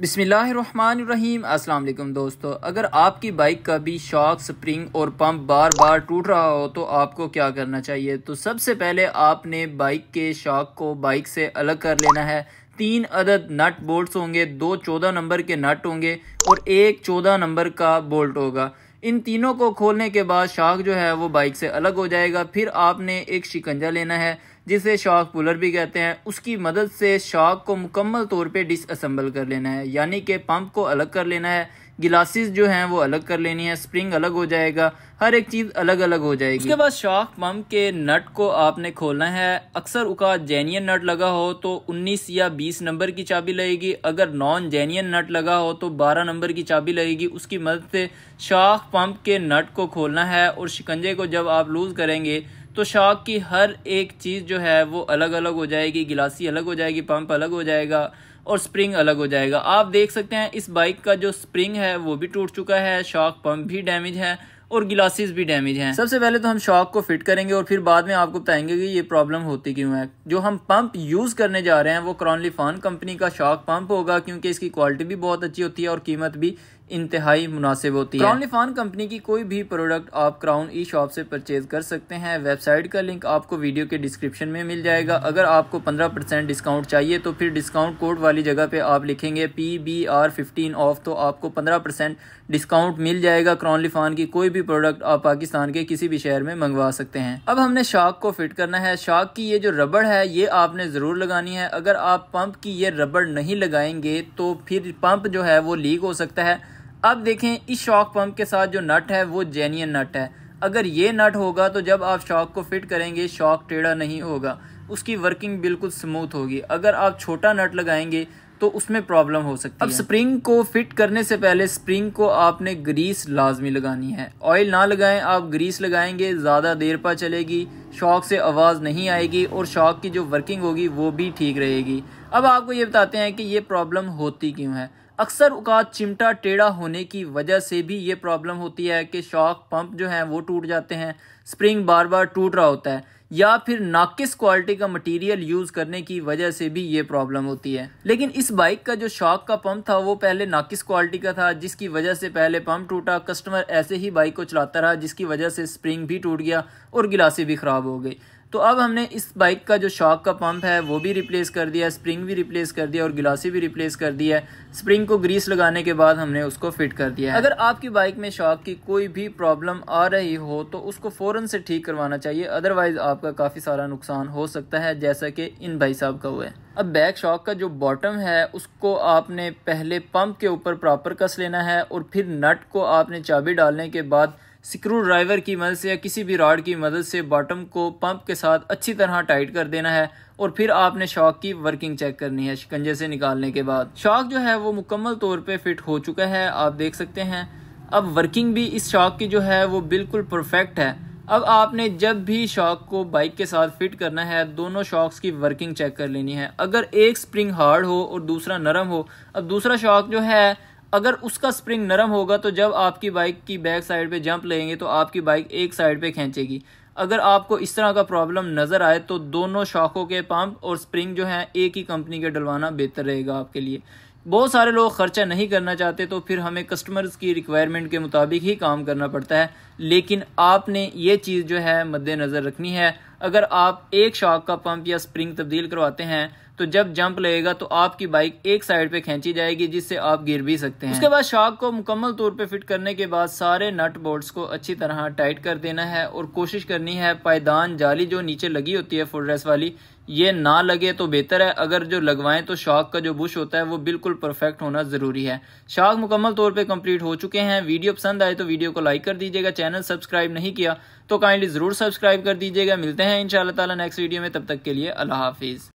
बिसमीम अल्लाम दोस्तों अगर आपकी बाइक का भी शॉक स्प्रिंग और पंप बार बार टूट रहा हो तो आपको क्या करना चाहिए तो सबसे पहले आपने बाइक के शॉक को बाइक से अलग कर लेना है तीन अदद नट बोल्ट्स होंगे दो चौदह नंबर के नट होंगे और एक चौदह नंबर का बोल्ट होगा इन तीनों को खोलने के बाद शाख जो है वो बाइक से अलग हो जाएगा फिर आपने एक शिकंजा लेना है जिसे शॉक पुलर भी कहते हैं उसकी मदद से शॉक को मुकम्मल तौर पे डिसअसम्बल कर लेना है यानी कि पंप को अलग कर लेना है गिलासेस जो हैं वो अलग कर लेनी है स्प्रिंग अलग हो जाएगा हर एक चीज़ अलग अलग हो जाएगी उसके बाद शॉक पंप के नट को आपने खोलना है अक्सर उका जेनियन नट लगा हो तो 19 या 20 नंबर की चाबी लगेगी अगर नॉन जेनियन नट लगा हो तो 12 नंबर की चाबी लगेगी उसकी मदद से शॉक पंप के नट को खोलना है और शिकंजे को जब आप लूज़ करेंगे तो शाख की हर एक चीज़ जो है वो अलग अलग हो जाएगी गिलासी अलग हो जाएगी पंप अलग हो जाएगा और स्प्रिंग अलग हो जाएगा आप देख सकते हैं इस बाइक का जो स्प्रिंग है वो भी टूट चुका है शॉक पंप भी डैमेज है और ग्लासेस भी डैमेज हैं सबसे पहले तो हम शॉक को फिट करेंगे और फिर बाद में आपको बताएंगे कि ये प्रॉब्लम होती क्यों है जो हम पंप यूज़ करने जा रहे हैं वो फॉन कंपनी का शॉक पंप होगा क्योंकि इसकी क्वालिटी भी बहुत अच्छी होती है और कीमत भी इंतहाई मुनासिब होती है क्राउन लिफान कंपनी की कोई भी प्रोडक्ट आप क्राउन ई शॉप से परचेज कर सकते हैं वेबसाइट का लिंक आपको वीडियो के डिस्क्रिप्शन में मिल जाएगा अगर आपको पंद्रह परसेंट डिस्काउंट चाहिए तो फिर डिस्काउंट कोड वाली जगह पे आप लिखेंगे P B R fifteen off तो आपको पंद्रह परसेंट डिस्काउंट मिल जाएगा क्रॉन लिफान की कोई भी प्रोडक्ट आप पाकिस्तान के किसी भी शहर में मंगवा सकते हैं अब हमने शाक को फिट करना है शाक की ये जो रबड़ है ये आपने ज़रूर लगानी है अगर आप पंप की ये रबड़ नहीं लगाएंगे तो फिर पंप जो है वो लीक हो सकता है अब देखें इस शॉक पंप के साथ जो नट है वो जेनियन नट है अगर ये नट होगा तो जब आप शॉक को फिट करेंगे शॉक टेढ़ा नहीं होगा उसकी वर्किंग बिल्कुल स्मूथ होगी अगर आप छोटा नट लगाएंगे तो उसमें प्रॉब्लम हो सकती अब है अब स्प्रिंग को फिट करने से पहले स्प्रिंग को आपने ग्रीस लाजमी लगानी है ऑयल ना लगाएं आप ग्रीस लगाएंगे ज़्यादा देर पर चलेगी शौक से आवाज़ नहीं आएगी और शॉक की जो वर्किंग होगी वो भी ठीक रहेगी अब आपको ये बताते हैं कि ये प्रॉब्लम होती क्यों है अक्सर उकात चिमटा टेढ़ा होने की वजह से भी ये प्रॉब्लम होती है कि शॉक पंप जो है वो टूट जाते हैं स्प्रिंग बार बार टूट रहा होता है या फिर नाकिस क्वालिटी का मटेरियल यूज़ करने की वजह से भी ये प्रॉब्लम होती है लेकिन इस बाइक का जो शॉक का पंप था वो पहले नाकिस क्वालिटी का था जिसकी वजह से पहले पंप टूटा कस्टमर ऐसे ही बाइक को चलाता रहा जिसकी वजह से स्प्रिंग भी टूट गया और गिलासें भी ख़राब हो गई तो अब हमने इस बाइक का जो शॉक का पंप है वो भी रिप्लेस कर दिया स्प्रिंग भी रिप्लेस कर दिया और गिलासी भी रिप्लेस कर दिया है स्प्रिंग को ग्रीस लगाने के बाद हमने उसको फिट कर दिया है अगर आपकी बाइक में शॉक की कोई भी प्रॉब्लम आ रही हो तो उसको फ़ौरन से ठीक करवाना चाहिए अदरवाइज़ आपका काफ़ी सारा नुकसान हो सकता है जैसा कि इन भाई साहब का हुआ है अब बैक शॉक का जो बॉटम है उसको आपने पहले पंप के ऊपर प्रॉपर कस लेना है और फिर नट को आपने चाबी डालने के बाद स्क्रू ड्राइवर की मदद से या किसी भी रॉड की मदद से बॉटम को पंप के साथ अच्छी तरह टाइट कर देना है और फिर आपने शॉक की वर्किंग चेक करनी है शिकंजे से निकालने के बाद शॉक जो है वो मुकम्मल तौर पर फिट हो चुका है आप देख सकते हैं अब वर्किंग भी इस शॉक की जो है वो बिल्कुल परफेक्ट है अब आपने जब भी शॉक को बाइक के साथ फिट करना है दोनों शॉक्स की वर्किंग चेक कर लेनी है अगर एक स्प्रिंग हार्ड हो और दूसरा नरम हो अब दूसरा शॉक जो है अगर उसका स्प्रिंग नरम होगा तो जब आपकी बाइक की बैक साइड पे जंप लेंगे तो आपकी बाइक एक साइड पे खींचेगी अगर आपको इस तरह का प्रॉब्लम नज़र आए तो दोनों शाखों के पंप और स्प्रिंग जो हैं एक ही कंपनी के डलवाना बेहतर रहेगा आपके लिए बहुत सारे लोग ख़र्चा नहीं करना चाहते तो फिर हमें कस्टमर्स की रिक्वायरमेंट के मुताबिक ही काम करना पड़ता है लेकिन आपने ये चीज़ जो है मद्देनज़र रखनी है अगर आप एक शॉक का पंप या स्प्रिंग तब्दील करवाते हैं तो जब जंप लगेगा तो आपकी बाइक एक साइड पे खींची जाएगी जिससे आप गिर भी सकते हैं उसके बाद शॉक को मुकम्मल तौर पे फिट करने के बाद सारे नट बोर्ड्स को अच्छी तरह टाइट कर देना है और कोशिश करनी है पायदान जाली जो नीचे लगी होती है फुल रेस वाली ये ना लगे तो बेहतर है अगर जो लगवाएं तो शॉक का जो बुश होता है वो बिल्कुल परफेक्ट होना ज़रूरी है शॉक मुकम्मल तौर पे कंप्लीट हो चुके हैं वीडियो पसंद आए तो वीडियो को लाइक कर दीजिएगा चैनल सब्सक्राइब नहीं किया तो काइंडली ज़रूर सब्सक्राइब कर दीजिएगा मिलते हैं इन ताला नेक्स्ट वीडियो में तब तक के लिए अल्लाह हाफिज़